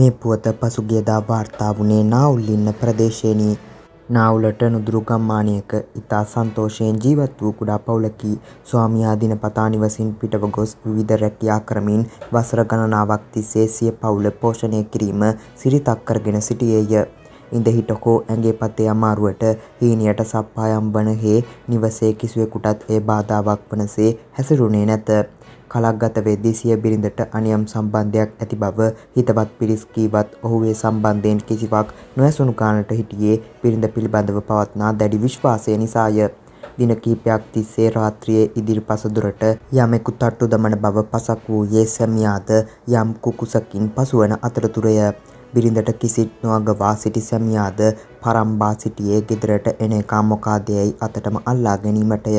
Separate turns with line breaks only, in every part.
මේ පුවත පසුගියදා වාර්තා වුණේ නාවුල්ලින්න ප්‍රදේශයනි. නාවුලට නුදුරු ගම්මානයක ඉතා සන්තෝෂයෙන් ජීවත් වූ කුඩා පවුලකි ස්වාමියා දිනපතා නිවසින් පිටව ගොස් විවිධ රැකියා කරමින් වසර ගණනාවක් තිස්සේ සිය පවුල පෝෂණය කිරීම සිරිතක් කරගෙන සිටියේය. ඉඳහිටකෝ ඇගේ පතේ අමාරුවට හීනියට සප්පායම් වන හේ නිවසේ කිසිවෙකුටත් ඒ බාධාවක් වනසේ හැසිරුණේ නැත. කලක් ගත වෙද්දී සිය බිරිඳට අනියම් සම්බන්ධයක් ඇති බව හිතවත් පිරිස් කීවත් ඔහු ඒ සම්බන්ධයෙන් කිසිවක් නොඇසුණු ගානට හිටියේ බිරිඳ පිළිබඳව පවත්නා දැඩි විශ්වාසය නිසාය. දින කිහිපයක් තිස්සේ රාත්‍රියේ ඉදිරිපස දුරට යමෙකු තට්ටු දමන බව පසක් වූයේ සැමියාද යම් කුකුසකින් පසුවන අතරතුරය. බිරිඳට කිසිත් නොඅඟවා සිටි සැමියාද පරම්බා සිටියේ ගෙදරට එන එකා මොකාදයයි අතටම අල්ලා ගැනීමටය.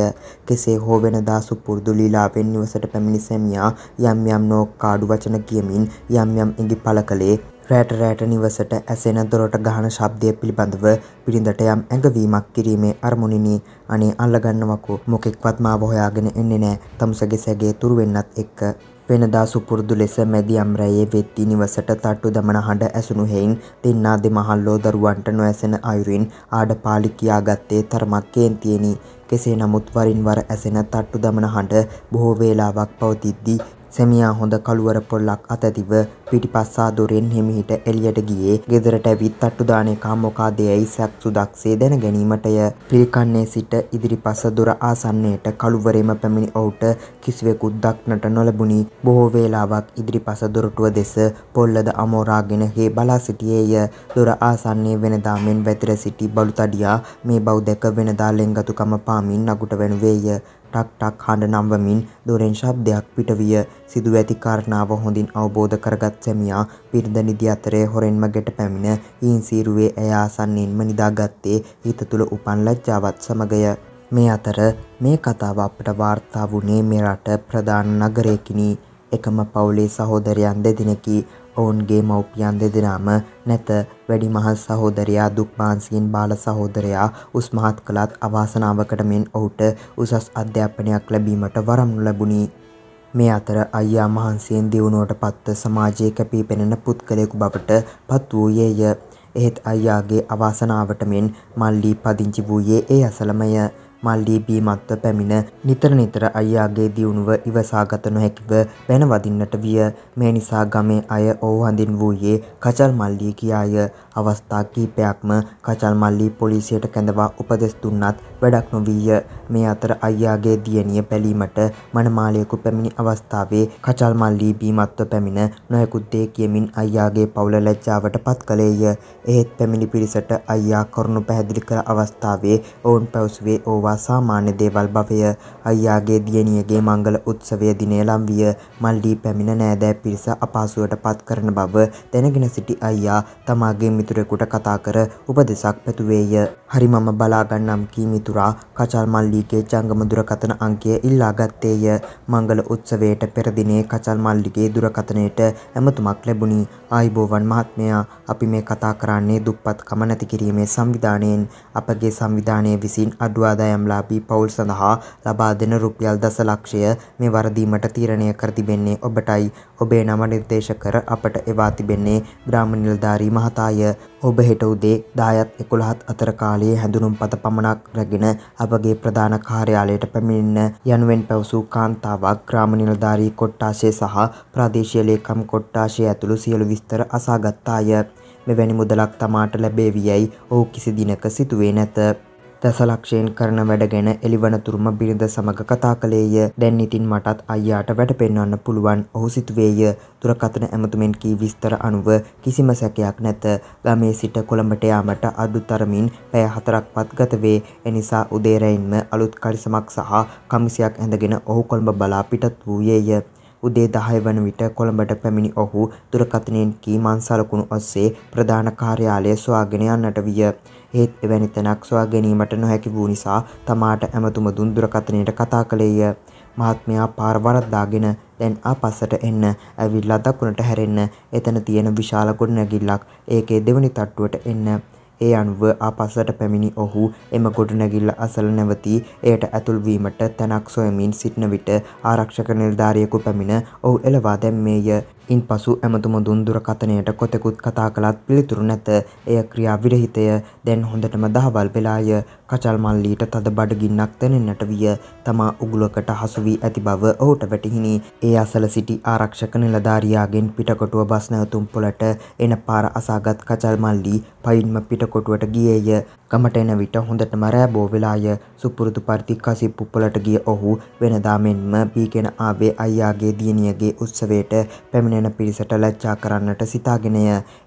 කෙසේ හෝ වෙනදා සුපුරුදු ලීලාවෙන් නිවසට පැමිණි සැමියා යම් යම් නෝක්කාඩු වචන කියමින් යම් යම් ඉඟි පළ කළේ රෑට රෑට නිවසට ඇසෙන දොරට ගහන ශබ්දය පිළිබඳව පිරිඳට යම් ඇඟවීමක් කිරීමේ අරමුණිනි අනේ අල්ලගන්නවකෝ මොකෙක්වත් මාව හොයාගෙන එන්නේ නෑ තමුසගේ සැගේ තුරු වෙන්නත් එක්ක වෙනදා සුපුරුදු ලෙස මැදියම් රැයේ වෙත්ති නිවසට තට්ටු දමන හඬ ඇසුණු හෙයින් දෙන්නා දෙමහල්ලෝ දරුවන්ට නොඇසෙන අයුරින් ආඩපාලි කියා ගත්තේ තරමක් කේන්තියෙනි. කෙසේ නමුත් වරින් වර ඇසෙන තට්ටු දමන හඬ බොහෝ වේලාවක් පවතිද්දී සැමියා හොඳ කළුවර පොල්ලක් අතැතිව පිටිපස්සා දොරෙන් හෙමිහිට එළියට ගියේ ගෙදරට ඇවිත් තට්ටු දාන එකා මොකාදයයි සැක්සුදක්සේ දැන ගැනීමටය. පිළිකන්නේ සිට ඉදිරිපස දොර ආසන්නයට කළුවරේම පැමිණි ඔහුට කිසිවෙකුත් දක්නට නොලැබුණි. බොහෝ වේලාවක් ඉදිරිපස දොරටුව දෙස පොල්ලද අමෝරාගෙන හේ බලා සිටියේය. දොර ආසන්නයේ වෙනදා මෙන් වැතිර සිටි බලුතඩියා මේ බෞද්ධක වෙනදා ලෙන්ගතුකම පාමින් නගුට වෙනුවේය. ටක් ටක් හඬ නම්වමින් දොරෙන් ශබ්දයක් පිටවිය සිදු ඇති කාරණාව හොඳින් අවබෝධ කරගත් සැමියා පිරිද නිදි අතරේ හොරෙන්ම ගැට පැමිණ හීන් සීරුවේ ඇය ආසන්නෙන්ම නිදාගත්තේ හිත තුළ උපන් ලැජ්ජාවත් සමගය. මේ අතර මේ කතාව අපට වාර්තා වුණේ මෙරට ප්‍රධාන නගරයකිනි එකම පවුලේ සහෝදරයන් දෙදෙනෙකි ඔවුන්ගේ මව්පියන් දෙදෙනාම නැත වැඩිමහල් සහෝදරයා දුක්මාන්සියෙන් බාල සහෝදරයා උස්මහත් කළත් අවාසනාවකට මෙන් ඔහුට උසස් අධ්‍යාපනයක් ලැබීමට වරම්නු ලැබුණි. මේ අතර අයියා මහන්සයෙන් දියුණුවට පත්ව සමාජයේ කැපී පෙනෙන පුද්ගලයෙකු බවට පත් වූයේය. එහෙත් අයියාගේ අවාසනාවට මෙන් මල්ලී පදිංචි වූයේ ඒ අසලමය. මල්ලී බීමත්ව පැමිණ නිතර නිතර අයියාගේ දියුණුව ඉවසාගත නොහැකිව බැනවදින්නට විය. මේ නිසා ගමේ අය ඔහු හැඳින්වූයේ කචල් මල්ලී කියාය. අවස්ථා කීපයක්ම කචල් මල්ලි පොලිසියට කැඳවා උපදෙස් දුන්නත් වැඩක් නොවීය. මේ අතර අයියාගේ දියණිය බැලීමට මනමාලයෙකු පැමිණි අවස්ථාවේ කචල් මල්ලි බීමත්ව පැමිණ නොයෙකුත් දේ කියමින් අයියාගේ පවුල ලැජ්ජාවට පත් කළේය. එහෙත් පැමිණි පිරිසට අයියා කරුණු පැහැදිලි කළ අවස්ථාවේ ඔවුන් පැවසුවේ ඕවා සාමාන්‍ය දේවල් බවය. අයියාගේ දියණියගේ මංගල උත්සවය දිනය ලං විය. මල්ලි පැමිණ නෑදෑ පිරිස අපහසුවට පත් කරන බව දැනගෙන සිටි අයියා තමාගේ මිතුරෙකුට කතා කර උපදෙසක් පැතුවේය. හරි මම බලාගන්නම් කී මිතුරා කචල් මල්ලිගේ ජංගම දුරකථන අංකය ඉල්ලා ගත්තේය. මංගල උත්සවයට පෙර දිනේ කචල් මල්ලිගේ දුරකථනයට ඇමතුමක් ලැබුණි. ආයිබෝවන් මහත්මයා අපි මේ කතා කරන්නේ දුප්පත්කම නැති කිරීමේ සංවිධානයෙන් අපගේ සංවිධානය විසින් අඩු ආදායම්ලාභී පවුල් සඳහා ලබා දෙන රුපියල් දසලක්ෂය මේ වරදීමට තීරණය කර තිබෙන්නේ ඔබටයි ඔබේ නම නිර්දේශ කර අපට එවා තිබෙන්නේ ග්‍රාම නිලධාරී මහතාය ඔබ හෙට උදේ දායත් එකොළහත් අතර කාලයේ හැඳුනුම් පත පමණක් රැගෙන අපගේ ප්‍රධාන කාර්යාලයට පැමිණෙන්න යනුවෙන් පැවසූ කාන්තාවක් ග්‍රාම නිලධාරී කොට්ටාශය සහ ප්‍රාදේශීය ලේකම් කොට්ටාශය ඇතුළු සියලු විස්තර අසාගත්තාය. මෙවැනි මුදලක් තමාට ලැබේවියයි ඔහු කිසි දිනක සිතුවේ නැත. දසලක්ෂයෙන් කරන වැඩ ගැන එළිවනතුරුම බිරිඳ සමග කතා කළේය. දැන් ඉතින් මටත් අයියාට වැඩ පෙන්වන්න පුළුවන්. ඔහු සිතුවේය. දුරකථන ඇමතුමෙන් කී විස්තර අනුව කිසිම සැකයක් නැත. ගමේ සිට කොළඹට යාමට අඩුතරමින් පැය 4ක්වත් ගත වේ. එනිසා උදේ රැයින්ම අලුත් කලිසමක් සහ කමිසයක් ඇඳගෙන ඔහු කොළඹ බලා පිටත් වූයේය. උදේ 10 වන විට කොළඹට පැමිණි ඔහු දුරකථනයෙන් කී මංසලකුණු ඔස්සේ ප්‍රධාන කාර්යාලය සොයාගෙන යන්නට විය. ඒත් එවැනි තැනක් සොයා ගැනීමට නොහැකි වූ නිසා තමාට ඇමතුම දුන්දුරකතනයට කතා කළේය. මහත්මයා පාර වරද්දාගෙන දැන් ආපස්සට එන්න ඇවිල්ලා දකුණට හැරෙන්න එතන තියෙන විශාල ගොඩනැගිල්ලක් ඒකේ දෙවනි තට්ටුවට එන්න ඒ අනුව ආපස්සට පැමිණි ඔහු එම ගොඩනැගිල්ල අසල නැවතී එයට ඇතුල්වීමට තැනක් සොයමින් සිටින විට ආරක්ෂක නිලධාරියෙකු පැමිණ ඔහු එළවා දැම්මේය ඉන් පසු ඇමතුම දුන්දුරකතනයට කොතෙකුත් කතා කළත් පිළිතුරු නැත එය ක්‍රියා විරහිතය දැන් හොඳටම දහවල් වෙලාය කචල් මල්ලීට තද බඩගින්නක් තැනෙන්නට විය තමා උගුලකට හසු වී ඇති බව ඔහුට වැටහිනි ඒ අසල සිටි ආරක්ෂක නිලධාරියාගෙන් පිටකොටුව බස් නැවතුම් පොළට එන පාර අසාගත් කචල් මල්ලී පයින්ම පිටකොටුවට ගියේය ගමට එන විට හොඳටම රෑබෝ වෙලාය සුපුරුදු පරිදි කසිප්පු පොළට ගිය ඔහු වෙනදා මෙන්ම පීකෙන ආවේ අයියාගේ දියණියගේ උත්සවයට පැමිණ ගමන් යන පිරිසට ලැජ්ජා කරන්නට සිතාගෙනය.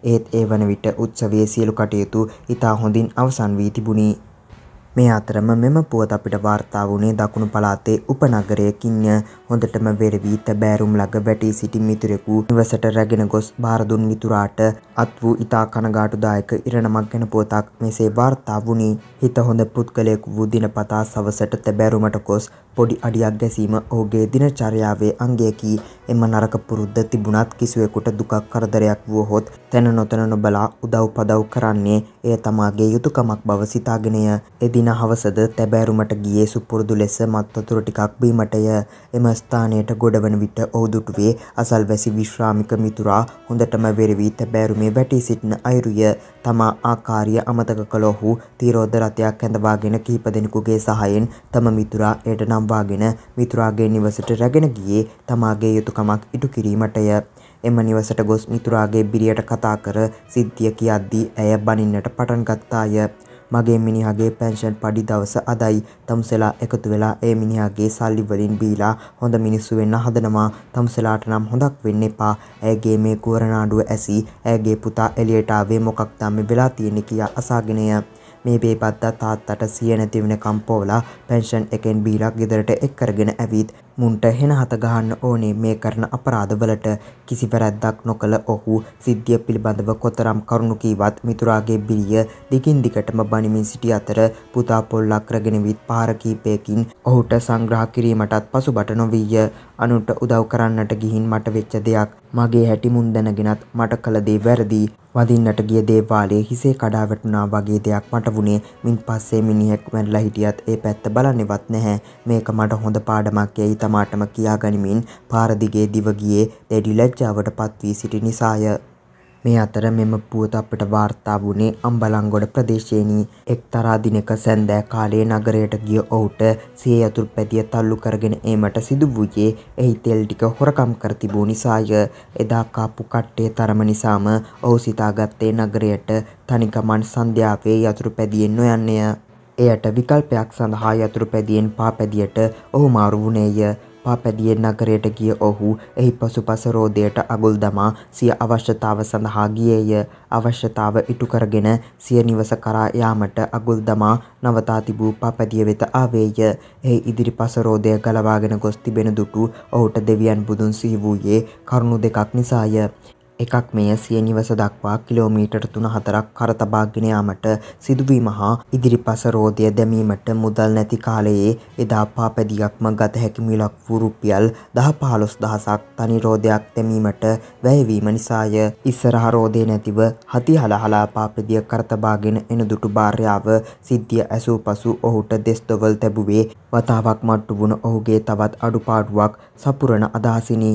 එහෙත් ඒ වන විට උත්සවයේ සියලු කටයුතු ඉතා හොඳින් අවසන් වී තිබුණි. මේ අතරම මෙම පුවත අපිට වාර්තා වුණේ දකුණු පළාතේ උපනගරයකින්ය. හොඳටම වෙරවී තැබෑරුම් ළඟ වැටී සිටි මිතුරෙකු නිවසට රැගෙන ගොස් භාර දුන් මිතුරාට අත් වූ ඉතා කනගාටුදායක ඉරණමක් ගැන පුවතක් මෙසේ වාර්තා වුණි. හිත හොඳ පුද්ගලයෙකු වූ දිනපතා සවසට තැබෑරුමට ගොස් පොඩි අඩියක් ගැසීම ඔහුගේ දිනචර්යාවේ අංගයකි. එම නරක පුරුද්ද තිබුණත් කිසිවෙකුට දුකක් කරදරයක් වුවහොත් තැන නොතැන නොබලා උදව් පදව් කරන්නේ එය තමාගේ යුතුකමක් බව සිතාගෙනය. එදින දින හවසද තැබෑරුමට ගියේ සුපුරුදු ලෙස මත් වතුර ටිකක් බීමටය. එම ස්ථානයට ගොඩවන විට ඔහුදුටුවේ අසල්වැසි විශ්‍රාමික මිතුරා හොඳටම වෙරවී තැබෑරුමේ වැටී සිටින අයුරුය. තමා ආකාරය අමතක කළ ඔහු තීරෝද රථයක් ඇඳවාගෙන කිහිප දෙනෙකුගේ සහයෙන් තම මිතුරා එයට නම්වාගෙන මිතුරාගේ නිවසට රැගෙන ගියේ තමාගේ යුතුයකමක් ඉටු කිරීමටය. එම නිවසට ගොස් මිතුරාගේ බිරියට කතා කර සිද්ධිය කියද්දී ඇය බනින්නට පටන් ගත්තාය. මගේ මිනිහගේ පැන්ෂන් පඩි දවස අදයි තමුසෙලා එකතු වෙලා ඒ මිනිහාගේ සල්ලි වලින් බීලා හොඳ මිනිස්සු වෙන්න හදනවා තමුසෙලාට නම් හොඳක් වෙන්න එපා ඇගේ මේ කුවරනාඩුව ඇසී ඇගේ පුතා එලියට ආවේ මොකක්ද මේ වෙලා තියෙන්නේ කියා අසාගෙනය මේ බේපත්තා තාත්තට සිය නැති වෙනකම් පෝලා පෙන්ෂන් එකෙන් බීලා ගෙදරට එක් කරගෙන ඇවිත් මුන්ට හෙනහත ගහන්න ඕනේ මේ කරන අපරාධවලට කිසි වැරැද්දක් නොකළ ඔහු සිද්ධිය පිළිබඳව කොතරම් කරුණු කීවත් මිතුරාගේ බිරිය දිගින් දිගටම බනිමින් සිටි අතර පුතා පොල්ලක් රැගෙන විත් පාර කීපයකින් ඔහුට සංග්‍රහ කිරීමටත් පසුබට නොවීය අනුන්ට උදව් කරන්නට ගිහින් මට වෙච්ච දෙයක් මගේ හැටි මුන් දැනගෙනත් මට කළ දේ වැරදි වදින්නට ගිය දේවාලයේ හිසේ කඩා වැටුණා වගේ දෙයක් මට වුණේ මින් පස්සේ මිනිහෙක් මැරලා හිටියත් ඒ පැත්ත බලන්නෙවත් නැහැ මේක මට හොඳ පාඩමක් යයි තමාටම කියා ගනිමින් පාරදිගේ දිවගියේ දැඩි ලැජ්ජාවට පත්වී සිටි නිසාය. මේ අතර මෙම පුවත අපට වාර්තා වුණේ අම්බලංගොඩ ප්‍රදේශයේනි එක්තරා දිනක සැන්දෑ කාලයේ නගරයට ගිය ඔහුට සිය යතුරුපැදිය තල්ලු කරගෙන ඒමට සිදු වූයේ එහි තෙල් ටික හොරකම් කර තිබූ නිසාය එදා කාපු කට්ටේ තරම නිසාම ඔහු සිතාගත්තේ නගරයට තනිකමන් සන්ධ්‍යාවේ යතුරුපැදියෙන් නොයන්නේය එයට විකල්පයක් සඳහා යතුරුපැදියෙන් පාපැදියට ඔහු මාරු වුණේය. පාපැදිය නගරයට ගිය ඔහු එහි පසුපස රෝදයට අගුල් දමා සිය අවශ්‍යතාව සඳහා ගියේය. අවශ්‍යතාව ඉටුකරගෙන සිය නිවස කරා යාමට අගුල් දමා නවතා තිබූ පාපැදිය වෙත ආවේය. එහි ඉදිරිපස රෝදය ගලවාගෙන ගොස් තිබෙන දුටු ඔහුට දෙවියන් බුදුන් සිහි වූයේ කරුණු දෙකක් නිසාය. එකක් මෙය සිය නිවස දක්වා කිලෝමීටර් තුන හතරක් කර තබාගෙන යාමට සිදුවීම හා ඉදිරිපස රෝදය දැමීමට මුදල් නැති කාලයේ එදා පාපැදියක්ම ගත හැකි මිලක් වූ රුපියල් දහ පහළොස් දහසක් තනි රෝදයක් දැමීමට වැයවීම නිසාය ඉස්සරහ රෝදේ නැතිව හති හලහලා පාපැදිය කරතබාගෙන එන දුටු භාර්යාව සිද්ධිය ඇසූ පසු ඔහුට දෙස් දොවල් තැබුවේ වතාවක් මට්ටු වුණ ඔහුගේ තවත් අඩුපාඩුවක් සපුරණ අදහසිනි